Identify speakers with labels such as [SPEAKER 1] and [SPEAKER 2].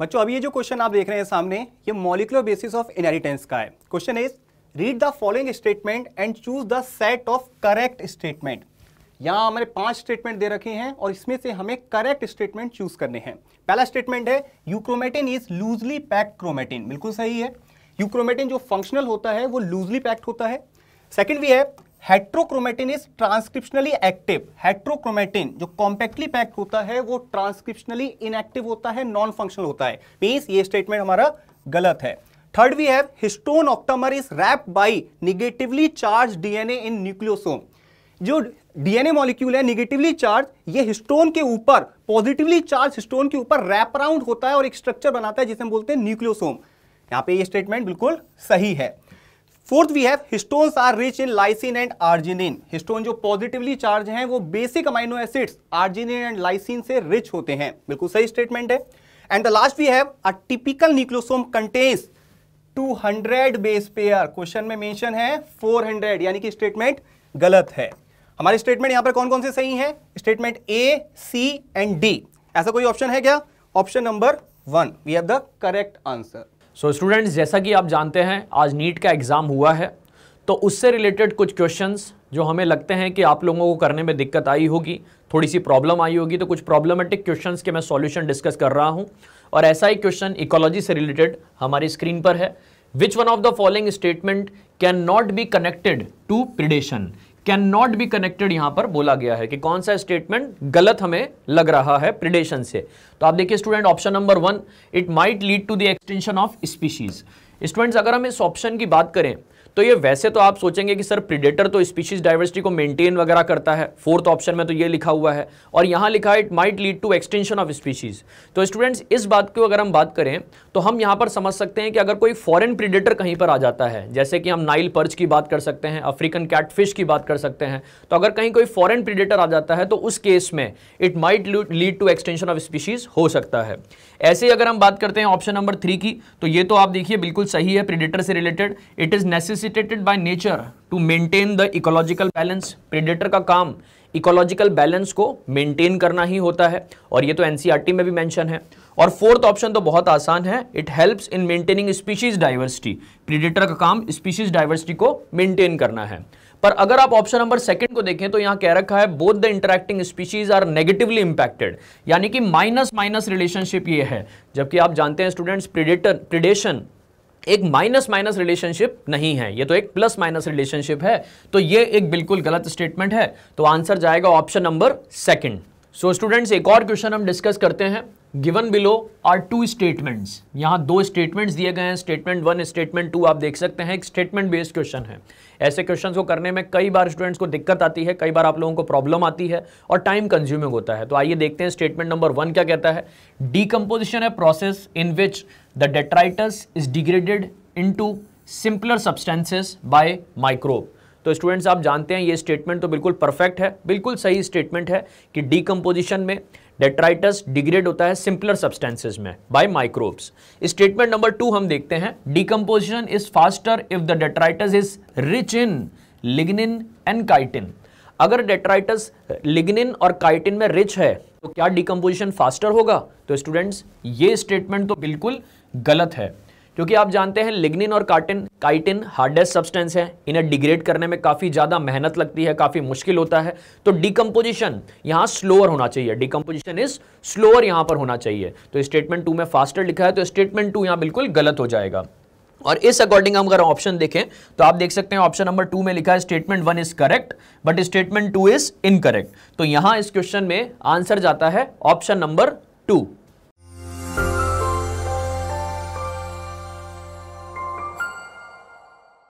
[SPEAKER 1] बच्चों अभी ये जो क्वेश्चन आप देख रहे हैं सामने ये मॉलिकुलर बेसिस ऑफ इनहेरिटेंस का है question is read the following statement and choose the set of correct statement यहाँ हमारे पांच स्टेटमेंट दे रखे हैं और इसमें से हमें करेक्ट स्टेटमेंट चूज करने हैं पहला स्टेटमेंट है euchromatin is loosely packed chromatin बिल्कुल सही है यूक्रोमेटिन जो फंक्शनल होता है वो लूजली पैक्ड होता है सेकेंड भी है heterochromatin is transcriptionally active heterochromatin जो कॉम्पैक्टली पैक्ट होता है वो ट्रांसक्रिप्शनली इनएक्टिव होता है नॉन फंक्शनल होता है मीन्स ये स्टेटमेंट हमारा गलत है third we have histone octamer is wrap by negatively charge DNA in nucleosome जो डीएनए मॉलिक्यूल है निगेटिवली चार्ज ये हिस्टोन के ऊपर पॉजिटिवली चार्ज हिस्टोन के ऊपर रैप अराउंड होता है और एक स्ट्रक्चर बनाता है जिसे हम बोलते हैं न्यूक्लियोसोम यहाँ पे ये स्टेटमेंट बिल्कुल सही है fourth we have histones are rich in lysine and arginine histone जो पॉजिटिवली चार्ज हैं वो basic amino acids arginine and lysine से रिच होते हैं बिल्कुल सही स्टेटमेंट है and the last we have a typical nucleosome contains 200 base pair question में मेंशन है 400 यानी कि स्टेटमेंट गलत है हमारे स्टेटमेंट यहां पर कौन कौन से सही हैं statement A C and D ऐसा कोई ऑप्शन है क्या
[SPEAKER 2] option number one we have the correct answer so so, students जैसा कि आप जानते हैं आज नीट का एग्ज़ाम हुआ है तो उससे रिलेटेड कुछ क्वेश्चंस जो हमें लगते हैं कि आप लोगों को करने में दिक्कत आई होगी थोड़ी सी प्रॉब्लम आई होगी तो कुछ प्रॉब्लमेटिक क्वेश्चंस के मैं सॉल्यूशन डिस्कस कर रहा हूं और ऐसा ही क्वेश्चन इकोलॉजी से रिलेटेड हमारी स्क्रीन पर है which one of the following statement can not be connected to predation can not be connected यहां पर बोला गया है कि कौन सा स्टेटमेंट गलत हमें लग रहा है प्रिडेशन से तो आप देखिए student option number one it might lead to the extension of species students अगर हम इस ऑप्शन की बात करें तो ये वैसे तो आप सोचेंगे कि सर प्रिडेटर तो स्पीशीज डाइवर्सिटी को मेंटेन वगैरह करता है फोर्थ ऑप्शन में तो ये लिखा हुआ है और यहाँ लिखा है it might lead to extension of species तो स्टूडेंट्स इस बात की अगर हम बात करें तो हम यहाँ पर समझ सकते हैं कि अगर कोई फॉरेन प्रिडेटर कहीं पर आ जाता है जैसे कि हम नाइल पर्च की बात कर सकते हैं अफ्रीकन कैटफिश की बात कर सकते हैं तो अगर कहीं कोई फॉरन प्रिडेटर आ जाता है तो उस केस में it might lead to extension of species हो सकता है ऐसे ही अगर हम बात करते हैं ऑप्शन नंबर थ्री की तो ये तो आप देखिए बिल्कुल सही है प्रीडेटर से related it is necessitated by nature to maintain the ecological balance predator का काम इकोलॉजिकल बैलेंस को मेंटेन करना ही होता है और ये तो एनसीईआरटी e में भी मेंशन है और फोर्थ ऑप्शन तो बहुत आसान है it helps in maintaining species diversity predator का काम स्पीशीज डाइवर्सिटी को मेंटेन करना है पर अगर आप ऑप्शन नंबर सेकंड को देखें तो यहां कह रखा है both the interacting species are negatively impacted यानी कि माइनस माइनस रिलेशनशिप ये है जबकि आप जानते हैं स्टूडेंट्स प्रीडेटर प्रिडेशन एक माइनस माइनस रिलेशनशिप नहीं है ये तो एक प्लस माइनस रिलेशनशिप है तो ये एक बिल्कुल गलत स्टेटमेंट है तो आंसर जाएगा option number second so so, students एक और क्वेश्चन हम डिस्कस करते हैं given below are two statements यहाँ दो स्टेटमेंट्स दिए गए हैं स्टेटमेंट वन स्टेटमेंट टू आप देख सकते हैं एक स्टेटमेंट बेस्ड क्वेश्चन है ऐसे क्वेश्चन को करने में कई बार स्टूडेंट्स को दिक्कत आती है कई बार आप लोगों को प्रॉब्लम आती है और टाइम कंज्यूमिंग होता है तो आइए देखते हैं स्टेटमेंट नंबर वन क्या कहता है डीकम्पोजिशन है process in which the detritus is degraded into simpler substances by microbe तो स्टूडेंट्स आप जानते हैं ये स्टेटमेंट तो बिल्कुल परफेक्ट है बिल्कुल सही स्टेटमेंट है कि डीकम्पोजिशन में डेट्राइटस डिग्रेड होता है सिंपलर सब्सटेंसेज में by microbes statement number two हम देखते हैं decomposition is faster if the detritus is rich in lignin and chitin अगर डेट्राइटस लिग्निन और काइटिन में रिच है तो क्या डिकम्पोजिशन फास्टर होगा तो स्टूडेंट्स ये स्टेटमेंट तो बिल्कुल गलत है क्योंकि आप जानते हैं लिग्निन और कार्टिन काइटिन हार्डेस्ट सब्सटेंस है इन्हें डिग्रेड करने में काफ़ी ज़्यादा मेहनत लगती है काफ़ी मुश्किल होता है तो डिकम्पोजिशन यहाँ स्लोअर होना चाहिए डिकम्पोजिशन इज स्लोअर यहाँ पर होना चाहिए तो स्टेटमेंट टू में फास्टर लिखा है तो स्टेटमेंट टू यहाँ बिल्कुल गलत हो जाएगा और इस अकॉर्डिंग हम अगर ऑप्शन देखें तो आप देख सकते हैं ऑप्शन नंबर टू में लिखा है statement one is correct but statement two is incorrect तो यहां इस क्वेश्चन में आंसर जाता है ऑप्शन नंबर टू